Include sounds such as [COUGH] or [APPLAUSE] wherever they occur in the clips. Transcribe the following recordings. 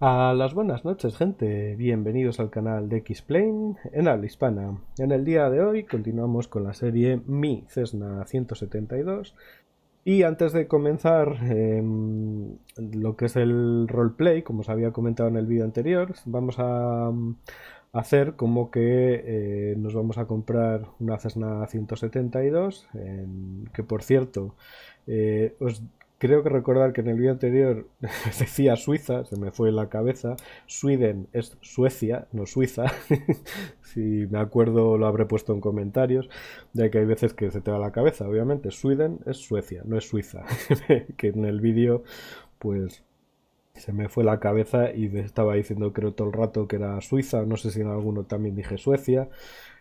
A las buenas noches gente, bienvenidos al canal de x en habla hispana. En el día de hoy continuamos con la serie Mi Cessna 172 y antes de comenzar em, lo que es el roleplay, como os había comentado en el vídeo anterior, vamos a em, hacer como que eh, nos vamos a comprar una Cessna 172, que por cierto eh, os Creo que recordar que en el vídeo anterior [LAUGHS] decía Suiza, se me fue la cabeza. Sweden es Suecia, no Suiza. [LAUGHS] si me acuerdo lo habré puesto en comentarios, ya que hay veces que se te va la cabeza, obviamente. Sweden es Suecia, no es Suiza. [LAUGHS] que en el vídeo, pues se me fue la cabeza y estaba diciendo creo todo el rato que era Suiza, no sé si en alguno también dije Suecia.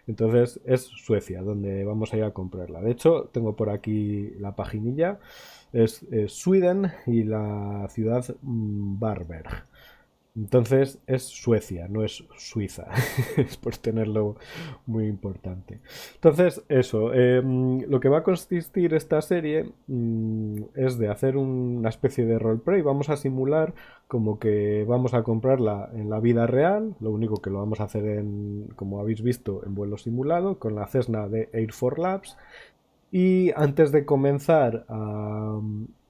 Entonces es Suecia donde vamos a ir a comprarla. De hecho, tengo por aquí la paginilla. Es, eh, Sweden y la ciudad Barberg. Mm, entonces es Suecia, no es Suiza, [LAUGHS] es por tenerlo muy importante. Entonces eso, em, lo que va a consistir esta serie mm, es de hacer una especie de roleplay. Vamos a simular como que vamos a comprarla en la vida real, lo único que lo vamos a hacer en, como habéis visto, en vuelo simulado, con la Cessna de Air 4 Labs. Y antes de comenzar a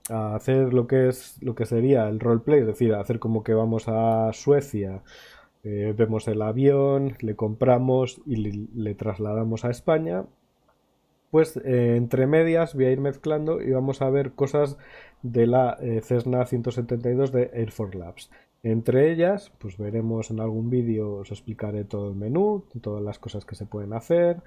a hacer lo que es lo que sería el roleplay, es decir, hacer como que vamos a Suecia, eh, vemos el avión, le compramos y le, trasladamos a España. Pues eh, entre medias voy a ir mezclando y vamos a ver cosas de la eh, Cessna 172 de Air Force Labs. Entre ellas, pues veremos en algún vídeo, os explicaré todo el menú, todas las cosas que se pueden hacer.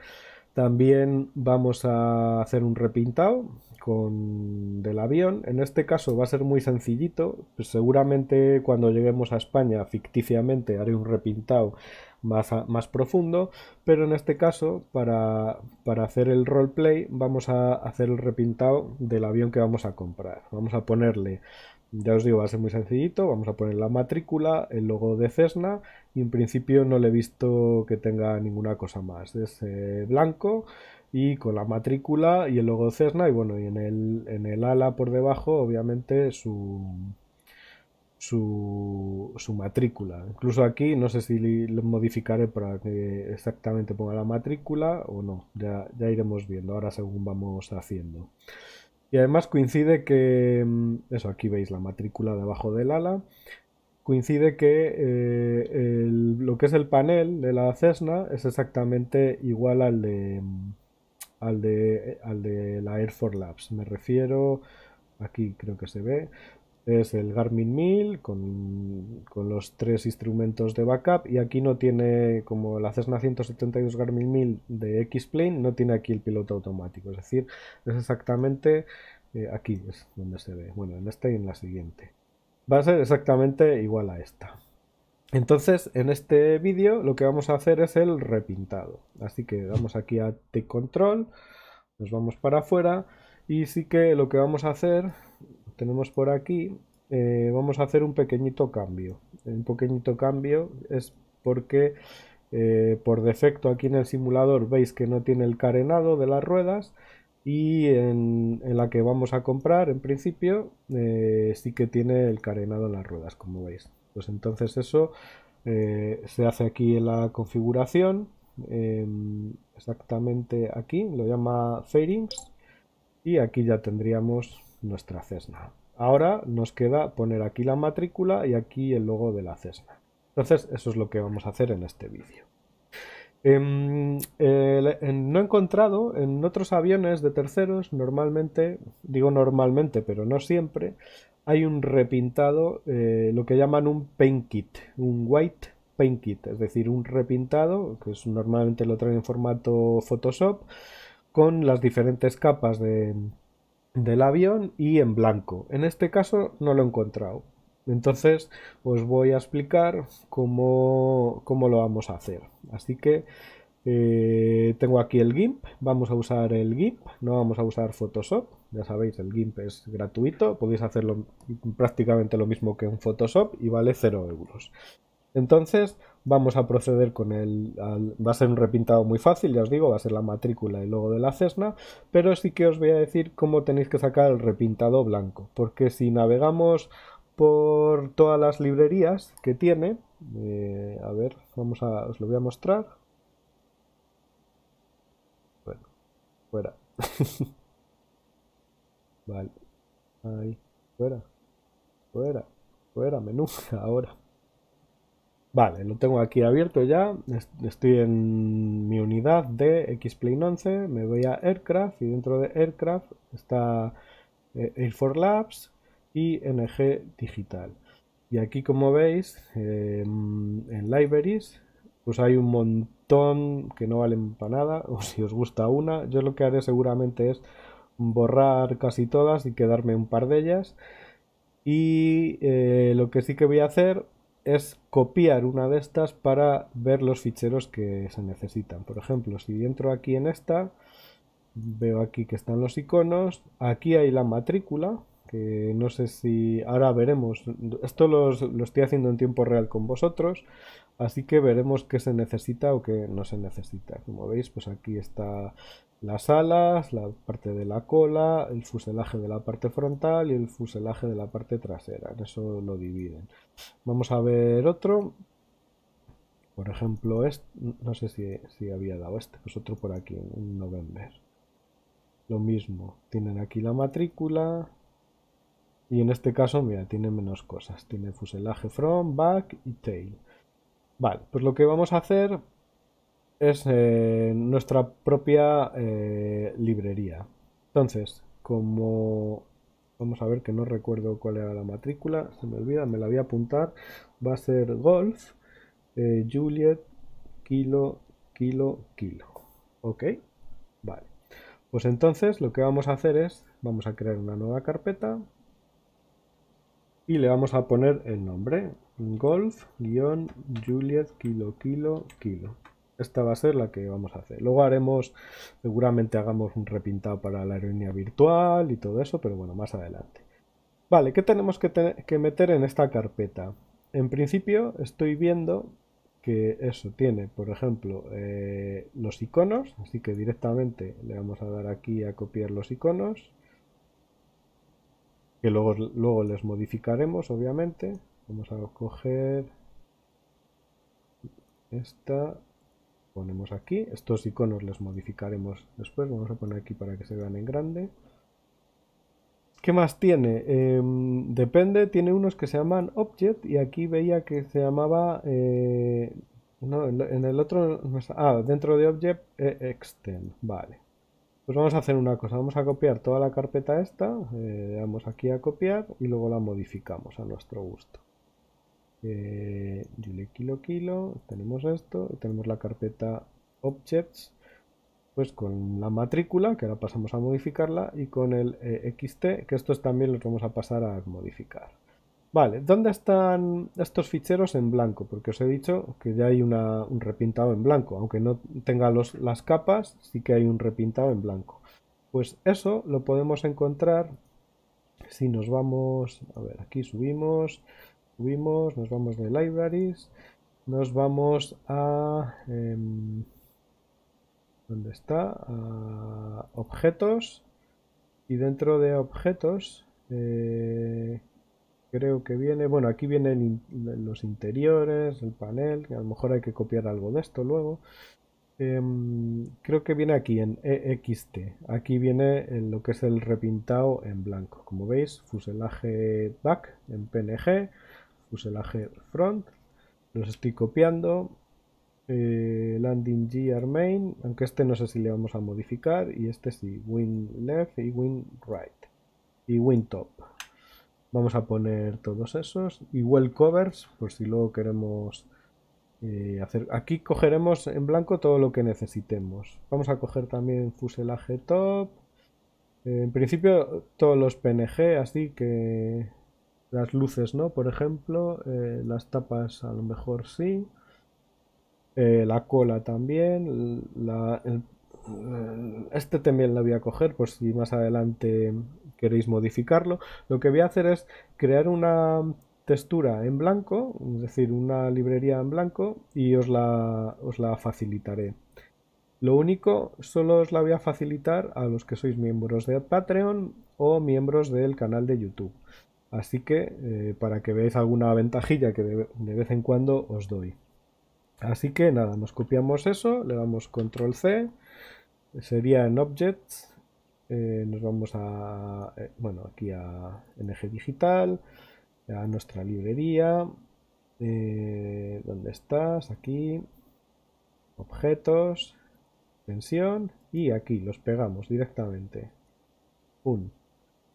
También vamos a hacer un repintado con del avión. En este caso va a ser muy sencillito. Pues seguramente cuando lleguemos a España, ficticiamente haré un repintado más, más profundo. Pero en este caso, para, para hacer el roleplay, vamos a hacer el repintado del avión que vamos a comprar. Vamos a ponerle ya os digo, va a ser muy sencillito. Vamos a poner la matrícula, el logo de Cessna y en principio no le he visto que tenga ninguna cosa más. Es eh, blanco y con la matrícula y el logo de Cessna y bueno, y en el, ala por debajo obviamente su, su, matrícula. Incluso aquí no sé si lo modificaré para que exactamente ponga la matrícula o no. Ya, ya iremos viendo ahora según vamos haciendo. Y además coincide que, mm, eso, aquí veis la matrícula debajo del ala, coincide que eh, lo que es el panel de la Cessna es exactamente igual al de, mm, al de, al de la Air Force Labs. Me refiero, aquí creo que se ve, es el Garmin 1000 con, los tres instrumentos de backup y aquí no tiene como la Cessna 172 Garmin 1000 de X-Plane no tiene aquí el piloto automático es decir es exactamente eh, aquí es donde se ve bueno en esta y en la siguiente va a ser exactamente igual a esta entonces en este vídeo lo que vamos a hacer es el repintado así que vamos aquí a T-Control nos vamos para afuera y sí que lo que vamos a hacer tenemos por aquí, eh, vamos a hacer un pequeñito cambio. Un pequeñito cambio es porque eh, por defecto aquí en el simulador veis que no tiene el carenado de las ruedas y en, la que vamos a comprar en principio eh, sí que tiene el carenado en las ruedas como veis. Pues entonces eso se hace aquí en la configuración em, exactamente aquí, lo llama fairings y aquí ya tendríamos nuestra Cessna. Ahora nos queda poner aquí la matrícula y aquí el logo de la Cessna. Entonces eso es lo que vamos a hacer en este vídeo. Em, no he encontrado en otros aviones de terceros, normalmente, digo normalmente, pero no siempre, hay un repintado, eh, lo que llaman un paint kit, un white paint kit, es decir, un repintado, que es, normalmente lo traen en formato Photoshop, con las diferentes capas de, del avión y en blanco. En este caso no lo he encontrado. Entonces os voy a explicar cómo, lo vamos a hacer. Así que eh, tengo aquí el GIMP, vamos a usar el GIMP, no vamos a usar Photoshop, ya sabéis, el GIMP es gratuito, podéis hacerlo prácticamente lo mismo que un Photoshop y vale 0 euros. Entonces, vamos a proceder con el... va a ser un repintado muy fácil, ya os digo, va a ser la matrícula y luego de la Cessna, pero sí que os voy a decir cómo tenéis que sacar el repintado blanco, porque si navegamos por todas las librerías que tiene, eh, a ver, vamos a, os lo voy a mostrar. Bueno, fuera. [LAUGHS] vale, ahí, fuera, fuera, fuera, menú, [LAUGHS] ahora. Vale, lo tengo aquí abierto ya. Estoy en mi unidad de Xplane 11. Me voy a Aircraft y dentro de Aircraft está eh, Air 4 Labs y NG Digital. Y aquí como veis em, en Libraries pues hay un montón que no valen para nada [LAUGHS] o si os gusta una. Yo lo que haré seguramente es borrar casi todas y quedarme un par de ellas. Y eh, lo que sí que voy a hacer es copiar una de estas para ver los ficheros que se necesitan. Por ejemplo, si entro aquí en esta, veo aquí que están los iconos, aquí hay la matrícula, que no sé si ahora veremos, esto lo estoy haciendo en tiempo real con vosotros, Así que veremos qué se necesita o qué no se necesita. Como veis, pues aquí está las alas, la parte de la cola, el fuselaje de la parte frontal y el fuselaje de la parte trasera. eso lo dividen. Vamos a ver otro. Por ejemplo, es, este, no sé si, si había dado este, pues otro por aquí, un November. Lo mismo, tienen aquí la matrícula, y en este caso, mira, tiene menos cosas. Tiene fuselaje front, back y tail. Vale, pues lo que vamos a hacer es eh, nuestra propia eh, librería. Entonces, como vamos a ver que no recuerdo cuál era la matrícula, se me olvida, me la voy a apuntar, va a ser Golf, eh, Juliet, Kilo, Kilo, Kilo. ¿Ok? Vale. Pues entonces lo que vamos a hacer es, vamos a crear una nueva carpeta, y le vamos a poner el nombre golf-juliet kilo kilo kilo esta va a ser la que vamos a hacer luego haremos seguramente hagamos un repintado para la aerolínea virtual y todo eso pero bueno más adelante vale qué tenemos que, que meter en esta carpeta en principio estoy viendo que eso tiene por ejemplo eh, los iconos así que directamente le vamos a dar aquí a copiar los iconos que luego, luego les modificaremos, obviamente. Vamos a coger esta, ponemos aquí. Estos iconos les modificaremos después, vamos a poner aquí para que se vean en grande. ¿Qué más tiene? Em, depende, tiene unos que se llaman Object y aquí veía que se llamaba... Eh, no, en el otro... Ah, dentro de Object eh, Extend, vale. Pues vamos a hacer una cosa, vamos a copiar toda la carpeta esta, damos eh, aquí a copiar y luego la modificamos a nuestro gusto. Eh, Kilo Kilo, tenemos esto, y tenemos la carpeta Objects, pues con la matrícula, que ahora pasamos a modificarla, y con el eh, XT, que estos también los vamos a pasar a modificar. Vale, ¿dónde están estos ficheros en blanco? Porque os he dicho que ya hay un repintado en blanco. Aunque no tenga las capas, sí que hay un repintado en blanco. Pues eso lo podemos encontrar si nos vamos... A ver, aquí subimos, subimos, nos vamos de libraries, nos vamos a... Em, ¿Dónde está? A objetos. Y dentro de objetos... Eh, creo que viene, bueno, aquí vienen los interiores, el panel, que a lo mejor hay que copiar algo de esto luego. Em, creo que viene aquí en EXT, aquí viene lo que es el repintado en blanco, como veis, fuselaje back en PNG, fuselaje front, los estoy copiando, eh, landing gear main, aunque este no sé si le vamos a modificar, y este sí, wing left y wing right, y wing top, Vamos a poner todos esos. igual covers, pues si luego queremos eh, hacer... Aquí cogeremos en blanco todo lo que necesitemos. Vamos a coger también fuselaje top. Eh, en principio todos los PNG, así que las luces, ¿no? Por ejemplo, eh, las tapas a lo mejor sí. la cola también. La, este también la voy a coger por si más adelante queréis modificarlo, lo que voy a hacer es crear una textura en blanco, es decir, una librería en blanco y os la, la facilitaré. Lo único, solo os la voy a facilitar a los que sois miembros de Patreon o miembros del canal de YouTube. Así que eh, para que veáis alguna ventajilla que de, de, vez en cuando os doy. Así que nada, nos copiamos eso, le damos control C, sería en Objects, eh, nos vamos a, eh, bueno, aquí a NG Digital, a nuestra librería, donde eh, ¿dónde estás? Aquí, objetos, tensión, y aquí los pegamos directamente. Un.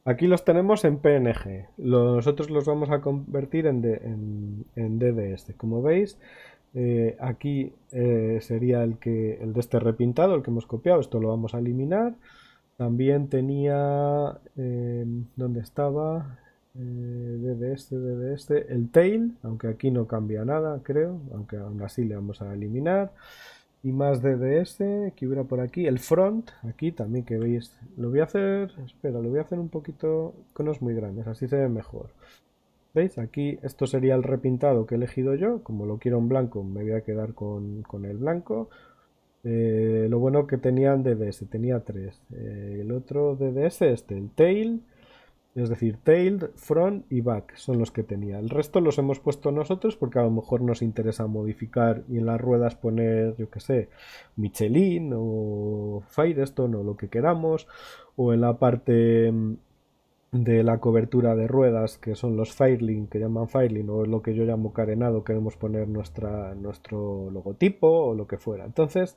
Aquí los tenemos en PNG, nosotros los vamos a convertir en, de, DBS. Como veis, aquí sería el, que, el de este repintado, el que hemos copiado, esto lo vamos a eliminar. También tenía, eh, ¿dónde estaba? DDS, eh, DDS, este, este, el tail, aunque aquí no cambia nada, creo, aunque aún así le vamos a eliminar. Y más DDS, este, que hubiera por aquí, el front, aquí también que veis, lo voy a hacer, espera, lo voy a hacer un poquito, los muy grandes, así se ve mejor. ¿Veis? Aquí esto sería el repintado que he elegido yo, como lo quiero en blanco me voy a quedar con, con el blanco. Eh, lo bueno que tenían DDS, tenía tres. Eh, el otro DDS, este, el tail, es decir, tail, front y back son los que tenía. El resto los hemos puesto nosotros porque a lo mejor nos interesa modificar y en las ruedas poner, yo que sé, Michelin o Firestone o lo que queramos. O en la parte mm, de la cobertura de ruedas, que son los Firelink, que llaman Firelink, o lo que yo llamo carenado, queremos poner nuestra, nuestro logotipo o lo que fuera. Entonces,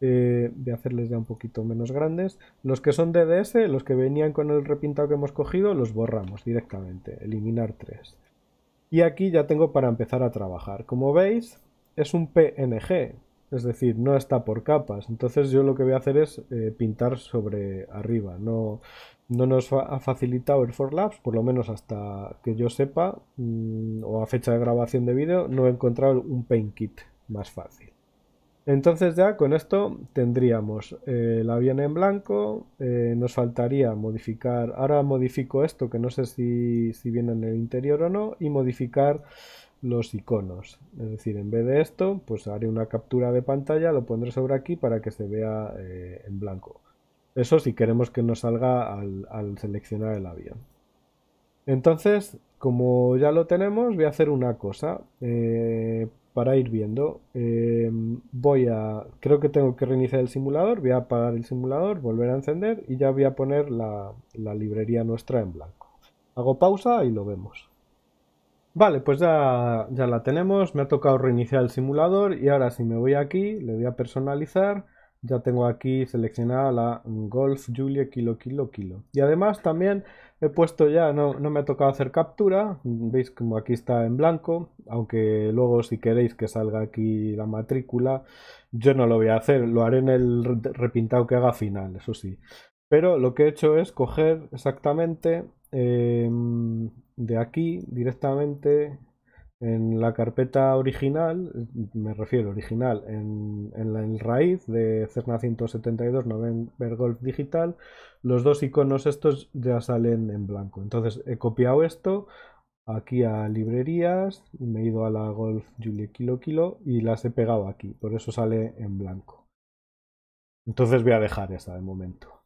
eh, voy a hacerles ya un poquito menos grandes. Los que son DDS, los que venían con el repintado que hemos cogido, los borramos directamente, eliminar tres. Y aquí ya tengo para empezar a trabajar. Como veis, es un PNG, es decir, no está por capas. Entonces yo lo que voy a hacer es eh, pintar sobre arriba. No, no nos ha facilitado el Forlabs, por lo menos hasta que yo sepa, mm, o a fecha de grabación de vídeo, no he encontrado un paint kit más fácil. Entonces ya con esto tendríamos el eh, avión en blanco, eh, nos faltaría modificar, ahora modifico esto que no sé si, si viene en el interior o no, y modificar los iconos. Es decir, en vez de esto, pues haré una captura de pantalla, lo pondré sobre aquí para que se vea eh, en blanco. Eso si queremos que nos salga al, seleccionar el avión. Entonces, como ya lo tenemos, voy a hacer una cosa eh, para ir viendo. Eh, voy a, creo que tengo que reiniciar el simulador, voy a apagar el simulador, volver a encender y ya voy a poner la librería nuestra en blanco. Hago pausa y lo vemos. Vale, pues ya, ya la tenemos. Me ha tocado reiniciar el simulador y ahora si me voy aquí, le voy a personalizar. Ya tengo aquí seleccionada la Golf Julia Kilo Kilo Kilo. Y además también he puesto ya, no, me ha tocado hacer captura. Veis como aquí está en blanco. Aunque luego si queréis que salga aquí la matrícula, yo no lo voy a hacer. Lo haré en el repintado que haga final, eso sí. Pero lo que he hecho es coger exactamente... Eh, de aquí directamente en la carpeta original, me refiero original, en, la raíz de Cerna 172 November Golf Digital, los dos iconos estos ya salen en blanco. Entonces he copiado esto aquí a librerías, me he ido a la Golf Julie Kilo Kilo y las he pegado aquí, por eso sale en blanco. Entonces voy a dejar esa de momento.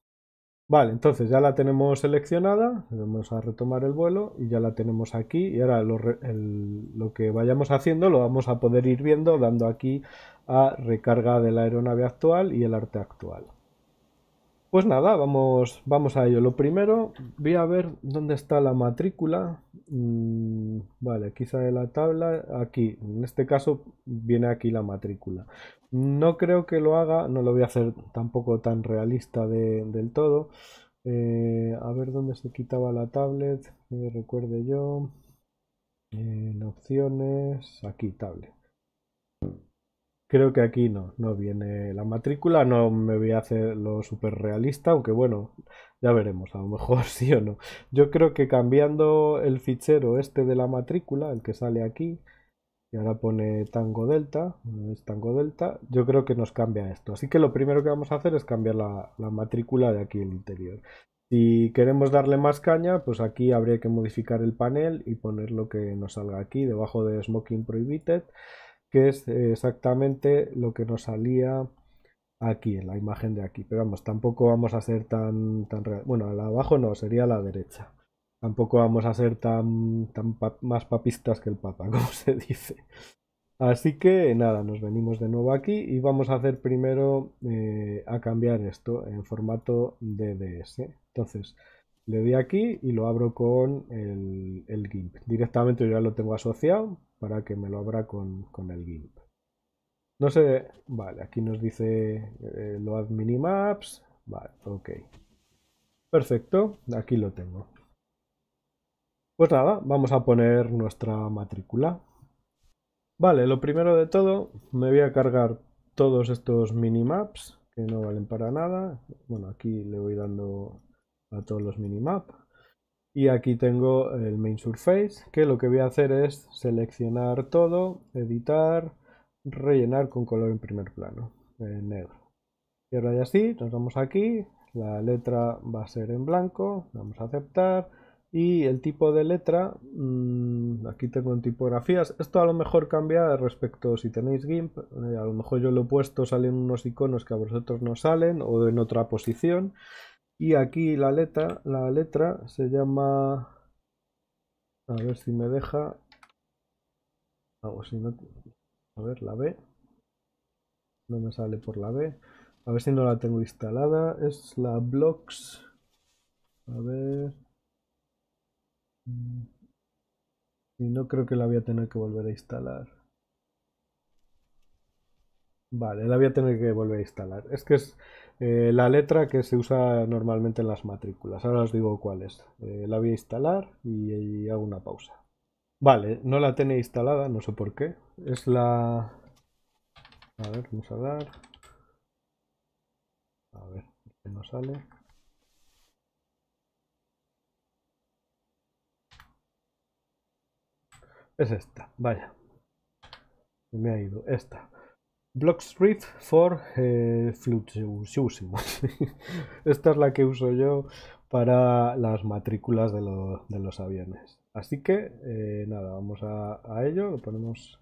Vale, entonces ya la tenemos seleccionada, vamos a retomar el vuelo y ya la tenemos aquí y ahora lo, que vayamos haciendo lo vamos a poder ir viendo dando aquí a recarga de la aeronave actual y el arte actual. Pues nada, vamos, vamos a ello. Lo primero, voy a ver dónde está la matrícula. Mm, vale, quizá de la tabla, aquí. En este caso viene aquí la matrícula. No creo que lo haga, no lo voy a hacer tampoco tan realista del todo. Eh, a ver dónde se quitaba la tablet, recuerde yo. En opciones, aquí tablet. Creo que aquí no, no viene la matrícula, no me voy a hacer lo súper realista, aunque bueno, ya veremos, a lo mejor [LAUGHS] sí o no. Yo creo que cambiando el fichero este de la matrícula, el que sale aquí, ahora pone tango delta, es tango delta, yo creo que nos cambia esto. Así que lo primero que vamos a hacer es cambiar la, matrícula de aquí el interior. Si queremos darle más caña, pues aquí habría que modificar el panel y poner lo que nos salga aquí debajo de Smoking Prohibited, que es exactamente lo que nos salía aquí, en la imagen de aquí. Pero vamos, tampoco vamos a ser tan... tan real. Bueno, abajo no, sería la derecha. Tampoco vamos a ser tan, más papistas que el Papa, [LAUGHS] como se dice. Así que nada, nos venimos de nuevo aquí y vamos a hacer primero eh, a cambiar esto en formato DDS. Entonces, le doy aquí y lo abro con el, GIMP. Directamente yo ya lo tengo asociado para que me lo abra con, el GIMP. No sé, vale, aquí nos dice eh, lo load minimaps. Vale, ok. Perfecto, aquí lo tengo. Pues nada, vamos a poner nuestra matrícula. Vale, lo primero de todo, me voy a cargar todos estos minimaps que no valen para nada. Bueno, aquí le voy dando a todos los minimaps. Y aquí tengo el main surface, que lo que voy a hacer es seleccionar todo, editar, rellenar con color en primer plano, en negro. Y ahora ya sí, nos vamos aquí, la letra va a ser en blanco, vamos a aceptar y el tipo de letra, mm, aquí tengo en tipografías, esto a lo mejor cambia respecto si tenéis GIMP, eh, a lo mejor yo lo he puesto, salen unos iconos que a vosotros no salen o en otra posición y aquí la letra, la letra se llama, a ver si me deja, ah, a ver la B, no me sale por la B, a ver si no la tengo instalada, es la blocks, a ver... Y no creo que la voy a tener que volver a instalar. Vale, la voy a tener que volver a instalar. Es que es eh, la letra que se usa normalmente en las matrículas. Ahora os digo cuál es. Eh, la voy a instalar y, y, hago una pausa. Vale, no la tenía instalada, no sé por qué. Es la... A ver, vamos a dar. A ver, no sale. Es esta, vaya. Me ha ido, esta. Blockstreet for eh, [LAUGHS] Esta es la que uso yo para las matrículas de, los aviones. Así que, eh, nada, vamos a, ello. Lo ponemos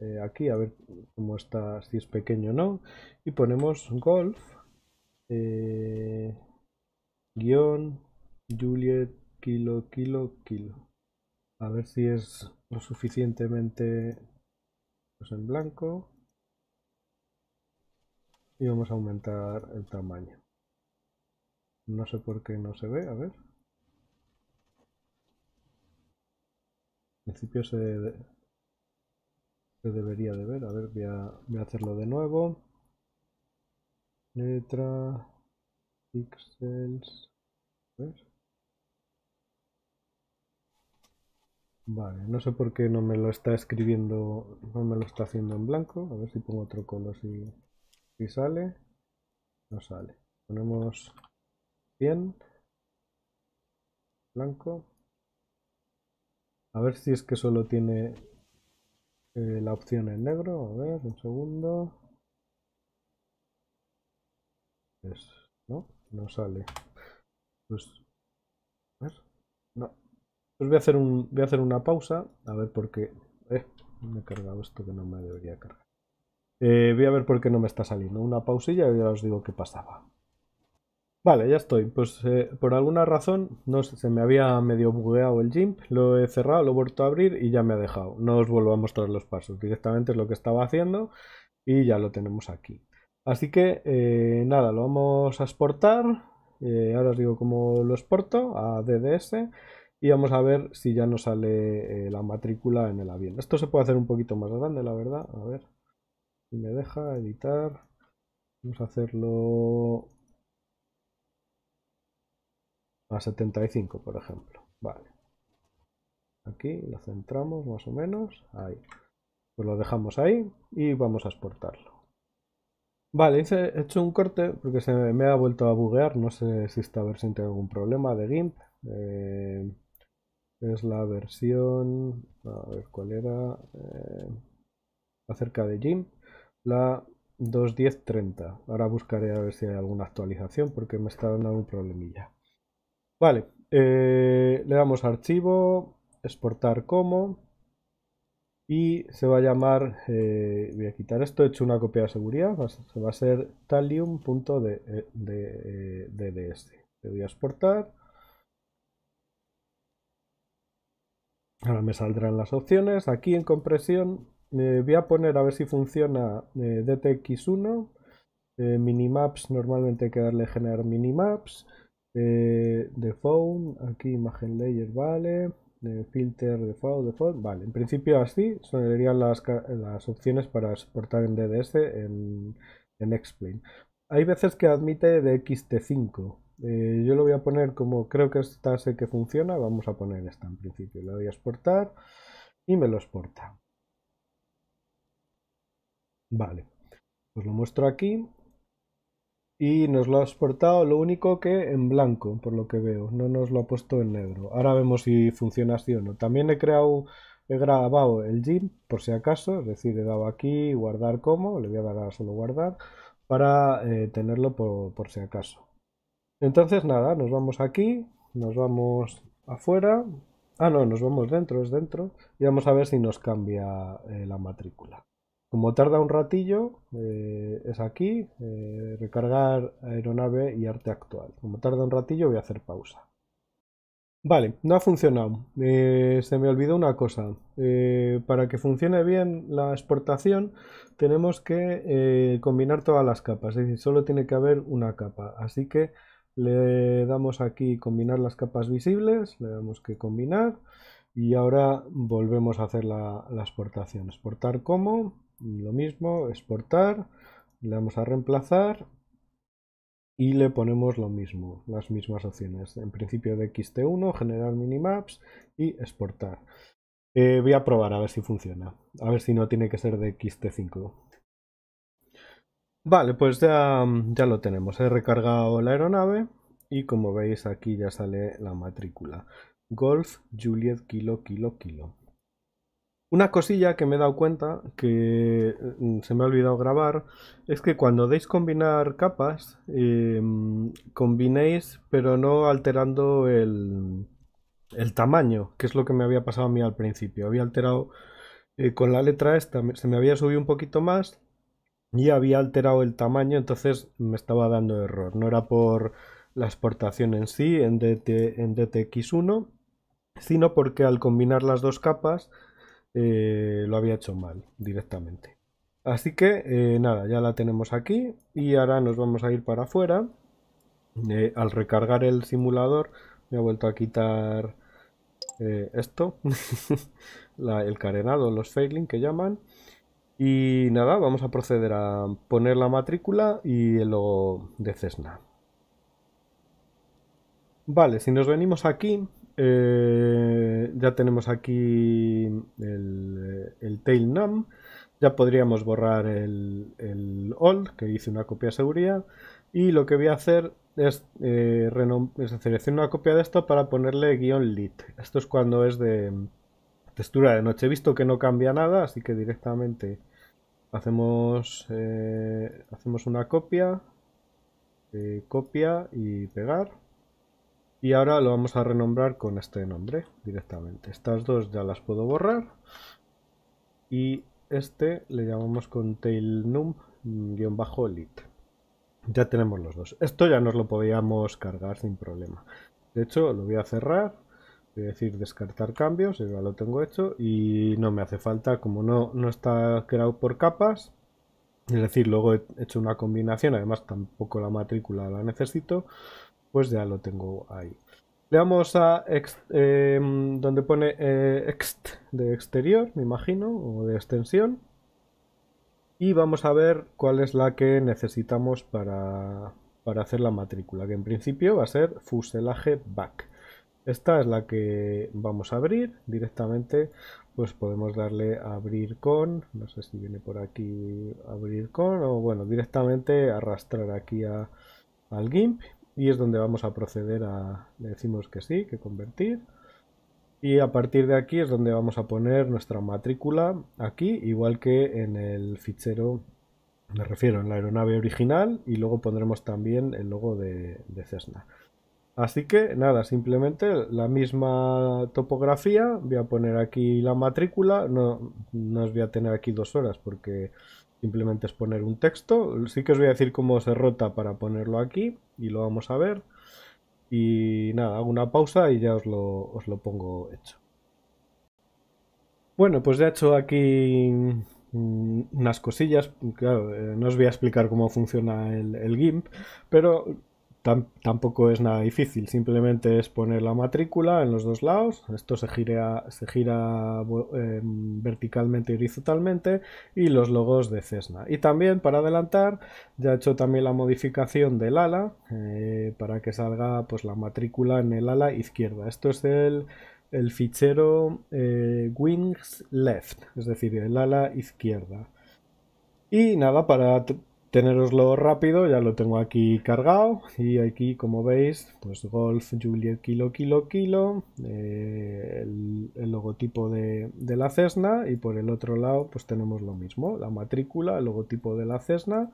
eh, aquí a ver cómo está, si es pequeño o no. Y ponemos golf eh, guión Juliet kilo kilo kilo. A ver si es lo suficientemente pues, en blanco. Y vamos a aumentar el tamaño. No sé por qué no se ve, a ver. En principio se, debería de ver. A ver, voy a, hacerlo de nuevo. Letra, pixels, a ver. Vale, no sé por qué no me lo está escribiendo, no me lo está haciendo en blanco. A ver si pongo otro color si, sale. No sale. Ponemos 100. Blanco. A ver si es que solo tiene eh, la opción en negro. A ver, un segundo. no, no sale. Pues, a ver, no, pues voy a hacer, un, voy a hacer una pausa, a ver por qué... Eh, me he cargado esto que no me debería cargar. Eh, voy a ver por qué no me está saliendo. Una pausilla y ya os digo qué pasaba. Vale, ya estoy. Pues eh, por alguna razón no se me había medio bugueado el jimp lo he cerrado, lo he vuelto a abrir y ya me ha dejado. No os vuelvo a mostrar los pasos, directamente es lo que estaba haciendo y ya lo tenemos aquí. Así que eh, nada, lo vamos a exportar. ahora os digo cómo lo exporto a DDS y vamos a ver si ya nos sale eh, la matrícula en el avión. Esto se puede hacer un poquito más grande, la verdad. A ver si me deja editar. Vamos a hacerlo a 75, por ejemplo. Vale. Aquí lo centramos más o menos. Ahí. Pues lo dejamos ahí y vamos a exportarlo. Vale, he hecho un corte porque se me ha vuelto a buguear. No sé si esta versión tiene algún problema de GIMP. Eh es la versión, a ver cuál era, eh, acerca de Jim, la 2.10.30. Ahora buscaré a ver si hay alguna actualización porque me está dando un problemilla. Vale, eh, le damos archivo, exportar como y se va a llamar, eh, voy a quitar esto, he hecho una copia de seguridad, va a ser, se va a ser talium.dds. E, e, e le voy a exportar Ahora me saldrán las opciones. Aquí en compresión eh, voy a poner a ver si funciona eh, DTX1. Eh, minimaps, normalmente hay que darle generar minimaps. de aquí imagen layer, vale. filter, default, default. Vale, en principio así serían las, las opciones para exportar en DDS en, en Hay veces que admite DXT5, eh, yo lo voy a poner como creo que esta sé que funciona, vamos a poner esta en principio. La voy a exportar y me lo exporta. Vale, Os lo muestro aquí y nos lo ha exportado, lo único que en blanco, por lo que veo, no nos lo ha puesto en negro. Ahora vemos si funciona así o no. También he creado, he grabado el GIMP por si acaso, es decir, he dado aquí guardar como, le voy a dar a solo guardar para eh, tenerlo por si acaso. Entonces nada, nos vamos aquí, nos vamos afuera. Ah, no, nos vamos dentro, es dentro. Y vamos a ver si nos cambia eh, la matrícula. Como tarda un ratillo, eh, es aquí, eh, recargar aeronave y arte actual. Como tarda un ratillo voy a hacer pausa. Vale, no ha funcionado. se me olvidó una cosa. para que funcione bien la exportación tenemos que combinar todas las capas. Es decir, solo tiene que haber una capa. Así que le damos aquí combinar las capas visibles, le damos que combinar y ahora volvemos a hacer la, exportación. Exportar como, lo mismo, exportar, le damos a reemplazar y le ponemos lo mismo, las mismas opciones. En principio de XT1, generar minimaps y exportar. Eh, voy a probar a ver si funciona, a ver si no tiene que ser de XT5. Vale, pues ya, ya lo tenemos. He recargado la aeronave y como veis aquí ya sale la matrícula. Golf Juliet Kilo Kilo Kilo. Una cosilla que me he dado cuenta que mm, se me ha olvidado grabar es que cuando deis combinar capas, em, combinéis pero no alterando el, tamaño, que es lo que me había pasado a mí al principio. Había alterado eh, con la letra esta, se me había subido un poquito más y había alterado el tamaño, entonces me estaba dando error. No era por la exportación en sí, en, DTX1, sino porque al combinar las dos capas eh, lo había hecho mal directamente. Así que eh, nada, ya la tenemos aquí y ahora nos vamos a ir para afuera. Eh, al recargar el simulador me ha vuelto a quitar esto, [LAUGHS] el carenado, los failing que llaman. Y nada, vamos a proceder a poner la matrícula y el logo de Cessna. Vale, si nos venimos aquí, eh, ya tenemos aquí el, el tail num. Ya podríamos borrar el, all, old, que hice una copia de seguridad. Y lo que voy a hacer es, eh, seleccionar una copia de esto para ponerle guión lit. Esto es cuando es de, textura de noche. He visto que no cambia nada, así que directamente hacemos, eh, hacemos una copia, eh, copia y pegar. Y ahora lo vamos a renombrar con este nombre directamente. Estas dos ya las puedo borrar. Y este le llamamos con tailnum-lit. Ya tenemos los dos. Esto ya nos lo podíamos cargar sin problema. De hecho, lo voy a cerrar decir descartar cambios, ya lo tengo hecho y no me hace falta, como no, no está creado por capas, es decir, luego he hecho una combinación, además tampoco la matrícula la necesito, pues ya lo tengo ahí. Le vamos a em, donde pone eh, ext de exterior, me imagino, o de extensión. Y vamos a ver cuál es la que necesitamos para, para hacer la matrícula, que en principio va a ser fuselaje back. Esta es la que vamos a abrir directamente. Pues podemos darle a abrir con, no sé si viene por aquí abrir con, o bueno, directamente arrastrar aquí al GIMP y es donde vamos a proceder a, le decimos que sí, que convertir. Y a partir de aquí es donde vamos a poner nuestra matrícula aquí, igual que en el fichero, me refiero, en la aeronave original y luego pondremos también el logo de Cessna. Así que nada, simplemente la misma topografía, voy a poner aquí la matrícula, no, os voy a tener aquí dos horas porque simplemente es poner un texto. Sí que os voy a decir cómo se rota para ponerlo aquí y lo vamos a ver. Y nada, hago una pausa y ya os lo, os lo pongo hecho. Bueno, pues ya he hecho aquí mm, unas cosillas. Claro, eh, no os voy a explicar cómo funciona el, el GIMP, pero tampoco es nada difícil, simplemente es poner la matrícula en los dos lados, esto se gira, se gira em, verticalmente y horizontalmente y los logos de Cessna. Y también para adelantar ya he hecho también la modificación del ala eh, para que salga pues la matrícula en el ala izquierda. Esto es el, fichero eh, wings left, es decir, el ala izquierda. Y nada, para teneroslo rápido, ya lo tengo aquí cargado y aquí como veis pues Golf Juliet Kilo Kilo Kilo eh, el, logotipo de, la Cessna y por el otro lado pues tenemos lo mismo, la matrícula, el logotipo de la Cessna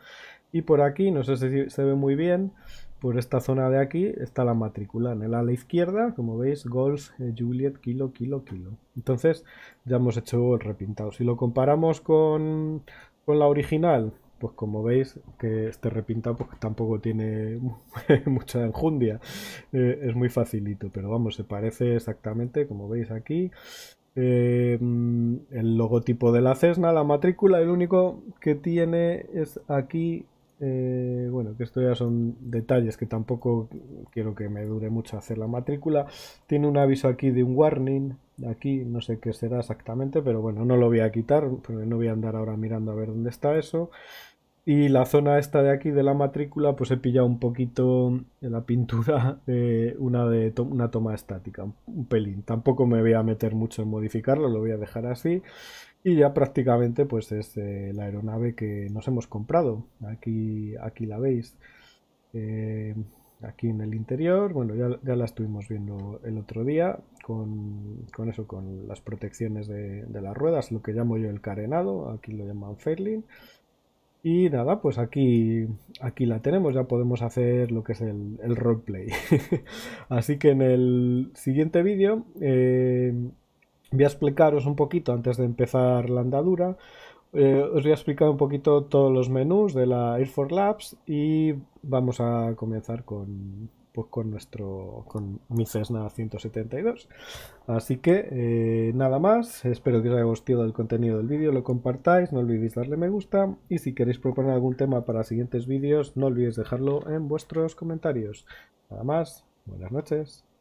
y por aquí, no sé si se ve muy bien, por esta zona de aquí está la matrícula en el ala izquierda, como veis Golf Juliet Kilo Kilo Kilo entonces ya hemos hecho el repintado, si lo comparamos con, con la original pues como veis, que este repintado porque tampoco tiene [LAUGHS] mucha enjundia, eh, es muy facilito, pero vamos, se parece exactamente, como veis aquí, em, el logotipo de la Cessna, la matrícula, el único que tiene es aquí, eh, bueno, que esto ya son detalles que tampoco quiero que me dure mucho hacer la matrícula, tiene un aviso aquí de un warning, aquí no sé qué será exactamente, pero bueno, no lo voy a quitar, no voy a andar ahora mirando a ver dónde está eso. Y la zona esta de aquí de la matrícula, pues he pillado un poquito en la pintura una, de una toma estática, un pelín. Tampoco me voy a meter mucho en modificarlo, lo voy a dejar así. Y ya prácticamente pues es eh, la aeronave que nos hemos comprado. Aquí, aquí la veis. Eh, aquí en el interior. Bueno, ya, la estuvimos viendo el otro día con, eso, con las protecciones de, las ruedas, lo que llamo yo el carenado, aquí lo llaman fairling, y nada, pues aquí, aquí la tenemos, ya podemos hacer lo que es el, roleplay. [LAUGHS] Así que en el siguiente vídeo eh, voy a explicaros un poquito, antes de empezar la andadura, eh, os voy a explicar un poquito todos los menús de la Air 4 Labs y vamos a comenzar con, pues con nuestro con mi Cessna 172 así que eh, nada más espero que os haya gustado el contenido del vídeo lo compartáis no olvidéis darle me gusta y si queréis proponer algún tema para siguientes vídeos no olvidéis dejarlo en vuestros comentarios nada más buenas noches